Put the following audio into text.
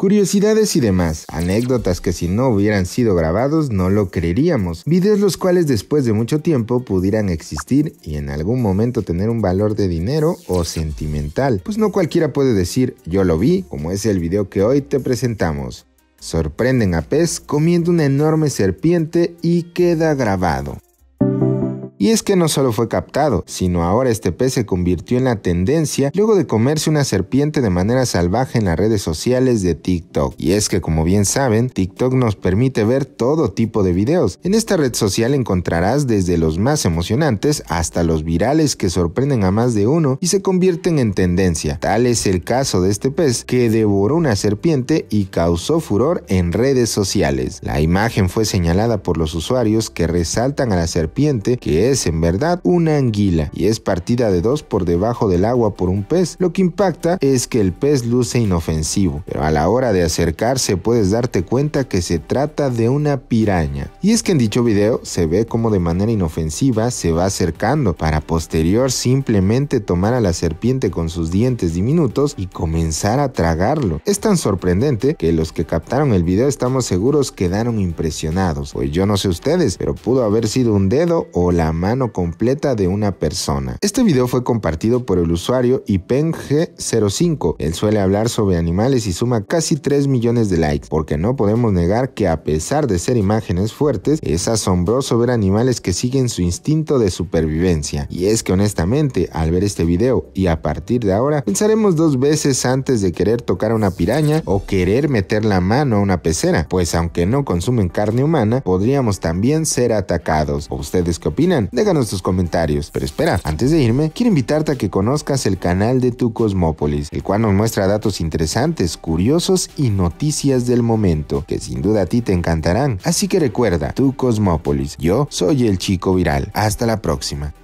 curiosidades y demás, anécdotas que si no hubieran sido grabados no lo creeríamos, videos los cuales después de mucho tiempo pudieran existir y en algún momento tener un valor de dinero o sentimental, pues no cualquiera puede decir yo lo vi, como es el video que hoy te presentamos. Sorprenden a Pez comiendo una enorme serpiente y queda grabado. Y es que no solo fue captado, sino ahora este pez se convirtió en la tendencia luego de comerse una serpiente de manera salvaje en las redes sociales de TikTok. Y es que como bien saben, TikTok nos permite ver todo tipo de videos. En esta red social encontrarás desde los más emocionantes hasta los virales que sorprenden a más de uno y se convierten en tendencia. Tal es el caso de este pez que devoró una serpiente y causó furor en redes sociales. La imagen fue señalada por los usuarios que resaltan a la serpiente que es es en verdad una anguila y es partida de dos por debajo del agua por un pez. Lo que impacta es que el pez luce inofensivo, pero a la hora de acercarse puedes darte cuenta que se trata de una piraña. Y es que en dicho video se ve como de manera inofensiva se va acercando para posterior simplemente tomar a la serpiente con sus dientes diminutos y comenzar a tragarlo. Es tan sorprendente que los que captaron el video estamos seguros quedaron impresionados. Pues yo no sé ustedes, pero pudo haber sido un dedo o la mano completa de una persona. Este video fue compartido por el usuario IPENG05. Él suele hablar sobre animales y suma casi 3 millones de likes, porque no podemos negar que a pesar de ser imágenes fuertes, es asombroso ver animales que siguen su instinto de supervivencia. Y es que honestamente, al ver este video y a partir de ahora, pensaremos dos veces antes de querer tocar una piraña o querer meter la mano a una pecera, pues aunque no consumen carne humana, podríamos también ser atacados. ¿Ustedes qué opinan? Déjanos tus comentarios. Pero espera, antes de irme, quiero invitarte a que conozcas el canal de Tu Cosmópolis, el cual nos muestra datos interesantes, curiosos y noticias del momento, que sin duda a ti te encantarán. Así que recuerda, Tu Cosmópolis, yo soy el chico viral. Hasta la próxima.